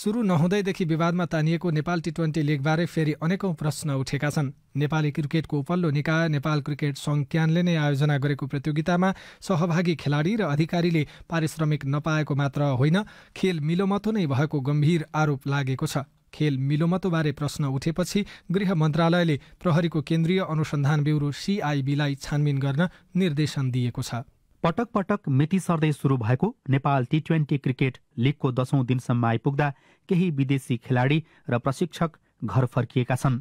सुरु नहुँदैदेखि विवादमा तानिएको नेपाल टी ट्वेन्टी लिगबारे फेरि अनेकौं प्रश्न उठेका छन् नेपाली क्रिकेटको उपल्लो निकाय नेपाल क्रिकेट सङ्घ नै आयोजना गरेको प्रतियोगितामा सहभागी खेलाडी र अधिकारीले पारिश्रमिक नपाएको मात्र होइन खेल मिलोमतो नै भएको गम्भीर आरोप लागेको छ खेल मिलोमतोबारे प्रश्न उठेपछि गृह मन्त्रालयले प्रहरीको केन्द्रीय अनुसन्धान ब्युरो सिआइबीलाई छानबिन गर्न निर्देशन दिएको छ पटक पटक मिति सर्दै सुरु भएको नेपाल टी ट्वेन्टी क्रिकेट लिगको दशौं दिनसम्म आइपुग्दा केही विदेशी खेलाडी र प्रशिक्षक घर फर्किएका छन्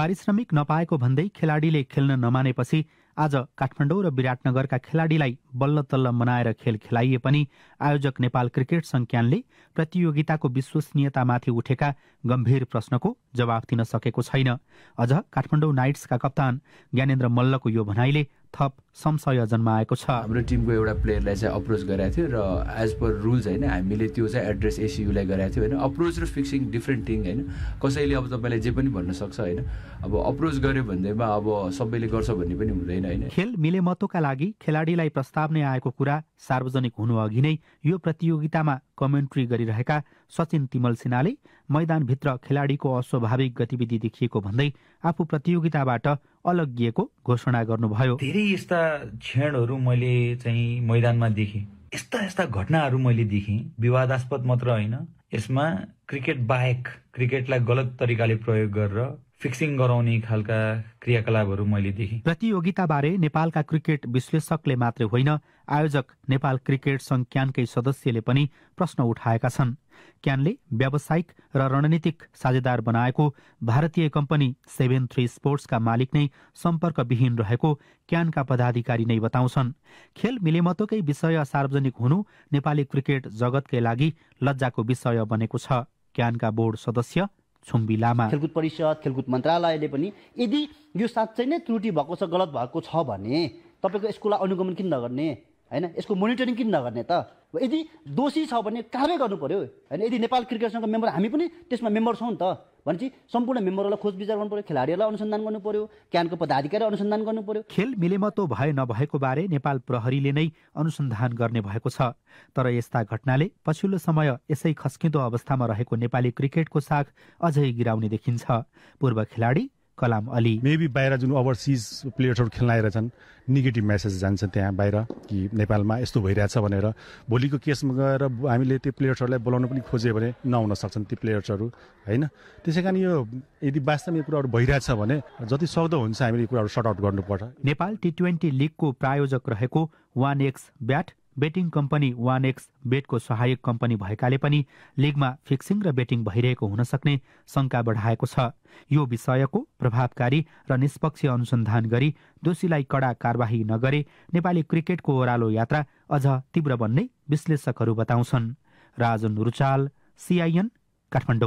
पारिश्रमिक नपाएको भन्दै खेलाडीले खेल्न नमानेपछि आज काठमाडौँ र विराटनगरका खेलाडीलाई बल्ल तल्ल मनाएर खेल खेलाइए पनि आयोजक नेपाल क्रिकेट संज्ञानले प्रतियोगिताको विश्वसनीयतामाथि उठेका गम्भीर प्रश्नको जवाफ दिन सकेको छैन अझ काठमाडौँ नाइट्सका कप्तान ज्ञानेन्द्र मल्लको यो भनाइले थप संशय जन्माएको छ हाम्रो टिमको एउटा प्लेयरलाई चाहिँ अप्रोच गराएको थियो र एज पर रुल्स होइन हामीले त्यो चाहिँ एड्रेस एसियुलाई गराएको थियो होइन अप्रोच र फिक्सिङ डिफ्रेन्ट थिङ होइन कसैले अब तपाईँलाई जे पनि भन्न सक्छ होइन अब अप्रोच गऱ्यो भन्दैमा अब सबैले गर्छ भन्ने पनि हुँदैन होइन खेल मिलेमतोका लागि खेलाडीलाई प्रस्ताव नै आएको कुरा सार्वजनिक हुनु अघि नै यो प्रतियोगितामा कमेन्ट्री गरिरहेका सचिन तिमल सिन्हाले मैदानभित्र खेलाडीको अस्वाभाविक गतिविधि देखिएको भन्दै आफू प्रतियोगिताबाट अलगिएको घोषणा गर्नुभयो धेरै यस्ता क्षणहरू मैले चाहिँ मैदानमा देखेँ यस्ता यस्ता घटनाहरू मैले देखेँ विवादास्पद मात्र होइन यसमा क्रिकेट बाहेक क्रिकेटलाई गलत तरिकाले प्रयोग गरेर फिक्सिङ गराउने खालका क्रियाकलापहरू मैले देखेँ प्रतियोगिताबारे नेपालका क्रिकेट विश्लेषकले मात्रै होइन आयोजक नेपाल क्रिकेट संघ क्यानकै सदस्यले पनि प्रश्न उठाएका छन् क्यानले व्यावसायिक र रणनीतिक साझेदार बनाएको भारतीय कम्पनी सेभेन थ्री स्पोर्ट्सका मालिक नै सम्पर्कविहीन रहेको क्यानका पदाधिकारी नै बताउँछन् खेल मिलेमतोकै विषय सार्वजनिक हुनु नेपाली क्रिकेट जगतकै लागि लज्जाको विषय बनेको छ क्यानका बोर्ड सदस्य छुम्बिलामा खेलकुद परिषद खेलकुद मन्त्रालयले पनि यदि यो साँच्चै नै त्रुटि भएको छ गलत भएको छ भने तपाईँको स्कुललाई अनुगमन किन नगर्ने होइन यसको मोनिटरिङ किन नगर्ने त यदि दोषी छ भने कारवाही गर्नु पऱ्यो होइन यदि नेपाल क्रिकेट सङ्घको मेम्बर हामी पनि त्यसमा मेम्बर छौँ नि त भनेपछि सम्पूर्ण मेम्बरहरूलाई खोज विचार गर्नु पर्यो खेलाडीहरूलाई अनुसन्धान गर्नु पर्यो क्यानको पदाधिकारी अनुसन्धान गर्नु पर्यो खेल मिलेमतो भए नभएको बारे नेपाल प्रहरीले नै अनुसन्धान गर्ने भएको छ तर यस्ता घटनाले पछिल्लो समय यसै खस्किँदो अवस्थामा रहेको नेपाली क्रिकेटको साख अझै गिराउने देखिन्छ पूर्व खेलाडी कलाम अली मेबी बाहिर जुन ओभरसिज प्लेयर्सहरू खेल्न आएर छन् नेगेटिभ मेसेज जान्छ त्यहाँ बाहिर कि नेपालमा यस्तो भइरहेछ भनेर भोलिको केसमा गएर हामीले त्यो प्लेयर्सहरूलाई बोलाउन पनि खोज्यो भने नहुन सक्छन् ती प्लेयर्सहरू होइन त्यसै कारण यो यदि वास्तवमा यो कुराहरू भइरहेछ भने जति सक्दो हुन्छ हामीले यो कुराहरू सर्ट आउट गर्नुपर्छ नेपाल टी ट्वेन्टी लिगको प्रायोजक रहेको one X bat betting company one X बेटको सहायक कम्पनी भएकाले पनि लिगमा फिक्सिङ र बेटिङ भइरहेको हुन सक्ने शंका बढ़ाएको छ यो विषयको प्रभावकारी र निष्पक्ष अनुसन्धान गरी दोषीलाई कड़ा कार्यवाही नगरे नेपाली क्रिकेटको ओह्रालो यात्रा अझ तीव्र बन्ने विश्लेषकहरू बताउँछन् राजन रुचाल सीआईएन काठमाडौँ